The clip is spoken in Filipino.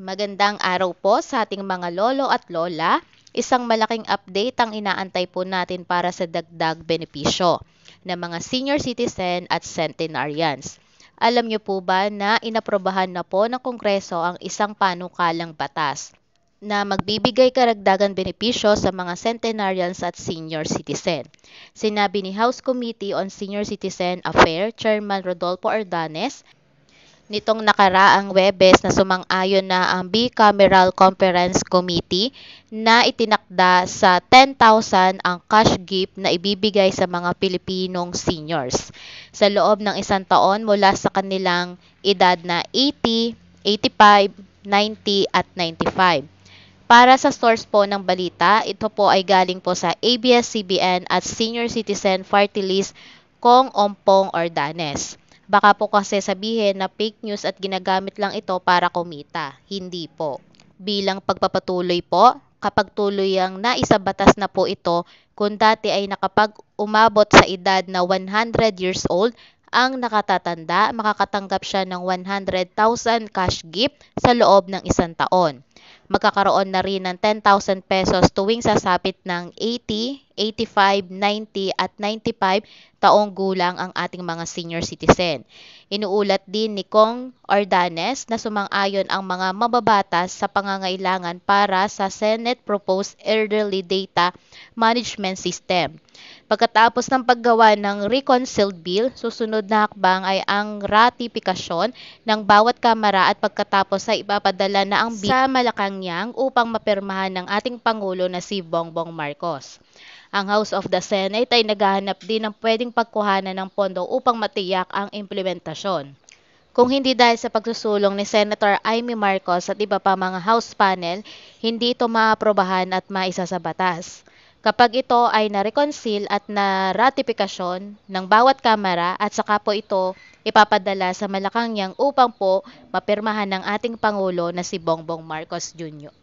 Magandang araw po sa ating mga lolo at lola. Isang malaking update ang inaantay po natin para sa dagdag benepisyo ng mga senior citizen at centenarians. Alam niyo po ba na inaprobahan na po ng Kongreso ang isang panukalang batas na magbibigay karagdagan benepisyo sa mga centenarians at senior citizen. Sinabi ni House Committee on Senior Citizen Affairs Chairman Rodolfo Ardanes nitong nakaraang Webes na sumang-ayon na ang Bicameral Conference Committee na itinakda sa 10,000 ang cash gift na ibibigay sa mga Pilipinong seniors sa loob ng isang taon mula sa kanilang edad na 80, 85, 90 at 95. Para sa source po ng balita, ito po ay galing po sa ABS-CBN at Senior Citizen Party List Kong Ompong Ordanes. Baka po kasi sabihin na fake news at ginagamit lang ito para kumita. Hindi po. Bilang pagpapatuloy po, kapag tuloy ang naisabatas na po ito, kung dati ay nakapag umabot sa edad na 100 years old, ang nakatatanda makakatanggap siya ng 100,000 cash gift sa loob ng isang taon. Magkakaroon na rin ng 10,000 pesos tuwing sasapit ng 80 85, 90 at 95 taong gulang ang ating mga senior citizen. Inuulat din ni Kong Ordanes na sumang-ayon ang mga mababatas sa pangangailangan para sa Senate Proposed Elderly Data Management System. Pagkatapos ng paggawa ng reconciled bill, susunod na hakbang ay ang ratifikasyon ng bawat kamara at pagkatapos ay ipapadala na ang bill sa Malacanang upang mapirmahan ng ating Pangulo na si Bongbong Marcos. Ang House of the Senate ay naghahanap din ng pwedeng pagkuhanan ng pondo upang matiyak ang implementasyon. Kung hindi dahil sa pagsusulong ni Senator Amy Marcos at iba pa mga House panel, hindi ito maaprobahan at maisa sa batas. Kapag ito ay na-reconcile at na-ratifikasyon ng bawat kamara at saka po ito ipapadala sa Malacanang upang po mapirmahan ng ating Pangulo na si Bongbong Marcos Jr.